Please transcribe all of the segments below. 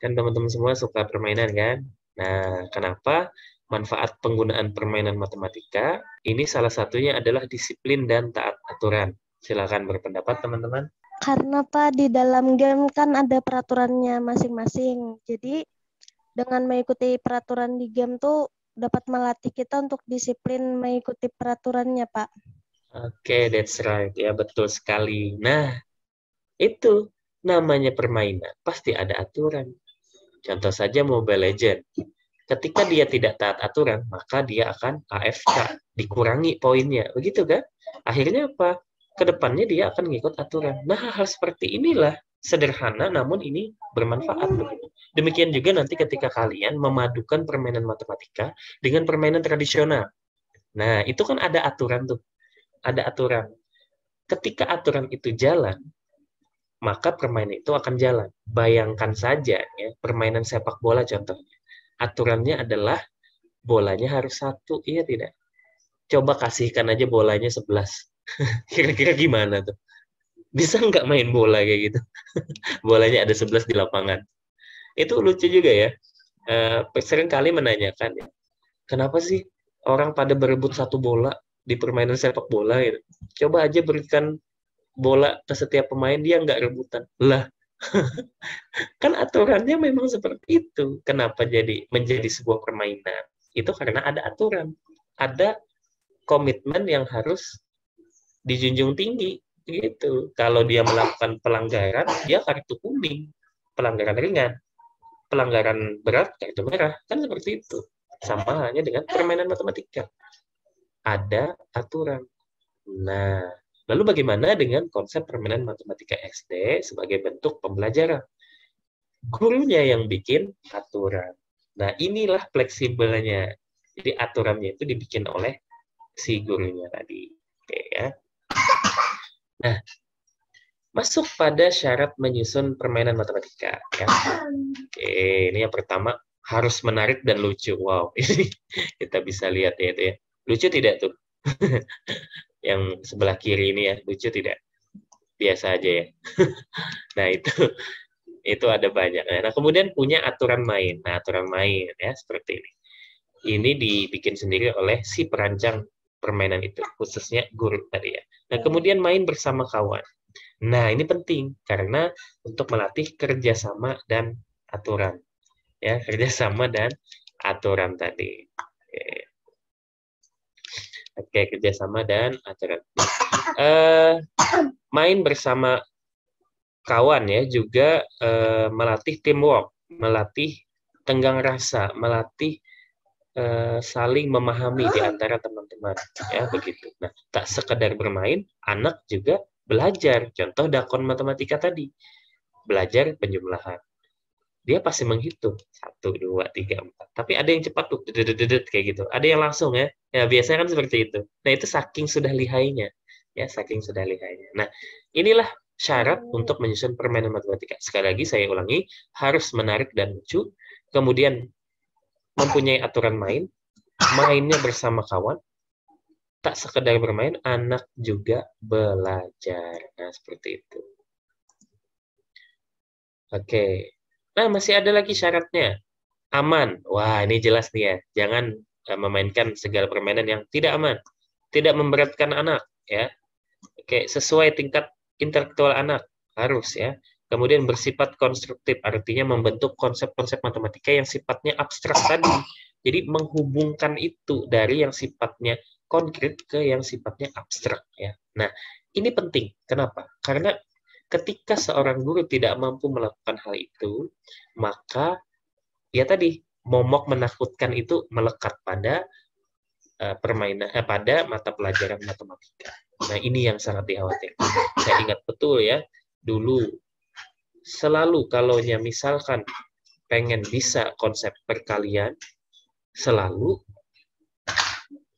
Kan teman-teman semua suka permainan kan? Nah, kenapa manfaat penggunaan permainan matematika? Ini salah satunya adalah disiplin dan taat aturan. Silakan berpendapat teman-teman. Karena Pak di dalam game kan ada peraturannya masing-masing. Jadi dengan mengikuti peraturan di game tuh dapat melatih kita untuk disiplin mengikuti peraturannya, Pak. Oke, okay, that's right. Ya, betul sekali. Nah, itu namanya permainan. Pasti ada aturan. Contoh saja Mobile Legend. Ketika dia tidak taat aturan, maka dia akan AFK, dikurangi poinnya. Begitu kan? Akhirnya apa? Kedepannya dia akan ngikut aturan. Nah, hal seperti inilah sederhana namun ini bermanfaat Demikian juga nanti ketika kalian memadukan permainan matematika dengan permainan tradisional. Nah, itu kan ada aturan tuh. Ada aturan. Ketika aturan itu jalan, maka permainan itu akan jalan. Bayangkan saja ya, permainan sepak bola contohnya. Aturannya adalah bolanya harus satu, iya tidak? Coba kasihkan aja bolanya sebelas Kira-kira gimana tuh? Bisa nggak main bola kayak gitu? bolanya ada sebelas di lapangan. Itu lucu juga ya. Uh, eh, sering kali menanyakan, ya, kenapa sih orang pada berebut satu bola di permainan sepak bola? Gitu? Coba aja berikan bola ke setiap pemain dia nggak rebutan lah kan aturannya memang seperti itu kenapa jadi menjadi sebuah permainan itu karena ada aturan ada komitmen yang harus dijunjung tinggi gitu kalau dia melakukan pelanggaran dia kartu kuning pelanggaran ringan pelanggaran berat kartu merah kan seperti itu sama hanya dengan permainan matematika ada aturan nah Lalu bagaimana dengan konsep permainan matematika SD sebagai bentuk pembelajaran? Gurunya yang bikin aturan. Nah, inilah fleksibelnya. Jadi aturannya itu dibikin oleh si gurunya tadi. Oke ya. Nah, masuk pada syarat menyusun permainan matematika. Ya. Oke, ini yang pertama harus menarik dan lucu. Wow, ini kita bisa lihat ya itu ya. Lucu tidak tuh? yang sebelah kiri ini ya lucu tidak biasa aja ya nah itu itu ada banyak nah kemudian punya aturan main nah aturan main ya seperti ini ini dibikin sendiri oleh si perancang permainan itu khususnya guru tadi ya nah ya. kemudian main bersama kawan nah ini penting karena untuk melatih kerjasama dan aturan ya kerjasama dan aturan tadi Oke, kerjasama dan acara. Uh, main bersama kawan ya juga uh, melatih teamwork, melatih tenggang rasa, melatih uh, saling memahami di antara teman-teman ya begitu. Nah, tak sekedar bermain, anak juga belajar. Contoh dakon matematika tadi, belajar penjumlahan dia pasti menghitung satu dua tiga empat tapi ada yang cepat tuh dedet dedet kayak gitu ada yang langsung ya ya biasanya kan seperti itu nah itu saking sudah lihainya ya saking sudah lihainya nah inilah syarat untuk menyusun permainan matematika sekali lagi saya ulangi harus menarik dan lucu kemudian mempunyai aturan main mainnya bersama kawan tak sekedar bermain anak juga belajar nah seperti itu oke okay. Nah, masih ada lagi syaratnya. Aman. Wah, ini jelas nih ya. Jangan uh, memainkan segala permainan yang tidak aman. Tidak memberatkan anak, ya. Oke, sesuai tingkat intelektual anak harus ya. Kemudian bersifat konstruktif, artinya membentuk konsep-konsep matematika yang sifatnya abstrak tadi. Jadi menghubungkan itu dari yang sifatnya konkret ke yang sifatnya abstrak ya. Nah, ini penting. Kenapa? Karena ketika seorang guru tidak mampu melakukan hal itu, maka ya tadi momok menakutkan itu melekat pada uh, eh, permainan eh, pada mata pelajaran matematika. Nah, ini yang sangat dikhawatirkan. Saya ingat betul ya, dulu selalu kalau misalkan pengen bisa konsep perkalian, selalu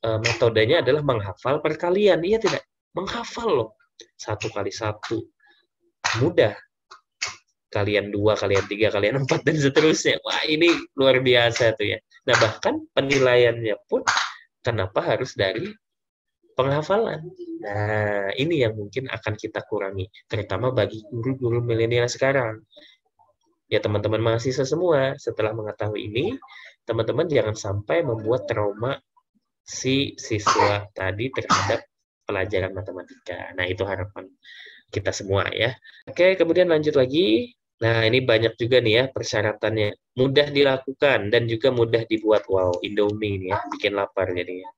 uh, metodenya adalah menghafal perkalian. Iya tidak? Menghafal loh. Satu kali satu, mudah kalian dua, kalian tiga, kalian empat dan seterusnya. Wah ini luar biasa tuh ya. Nah bahkan penilaiannya pun kenapa harus dari penghafalan? Nah ini yang mungkin akan kita kurangi, terutama bagi guru-guru milenial sekarang. Ya teman-teman mahasiswa semua, setelah mengetahui ini, teman-teman jangan sampai membuat trauma si siswa tadi terhadap pelajaran matematika. Nah itu harapan kita semua ya. Oke, kemudian lanjut lagi. Nah, ini banyak juga nih ya persyaratannya. Mudah dilakukan dan juga mudah dibuat. Wow, Indomie ini ya, bikin lapar jadinya.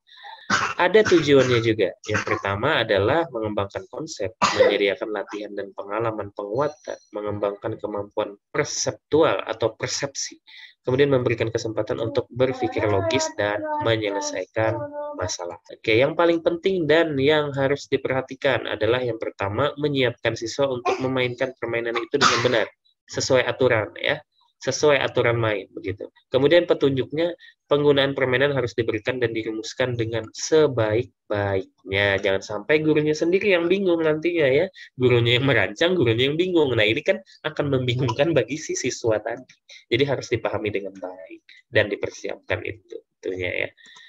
Ada tujuannya juga. Yang pertama adalah mengembangkan konsep, menyediakan latihan dan pengalaman penguatan, mengembangkan kemampuan perseptual atau persepsi, kemudian memberikan kesempatan untuk berpikir logis dan menyelesaikan masalah. Oke, yang paling penting dan yang harus diperhatikan adalah yang pertama menyiapkan siswa untuk memainkan permainan itu dengan benar, sesuai aturan ya, sesuai aturan main begitu. Kemudian petunjuknya penggunaan permainan harus diberikan dan dirumuskan dengan sebaik-baiknya. Jangan sampai gurunya sendiri yang bingung nantinya ya. Gurunya yang merancang, gurunya yang bingung. Nah, ini kan akan membingungkan bagi si siswa tadi. Jadi harus dipahami dengan baik dan dipersiapkan itu tentunya ya.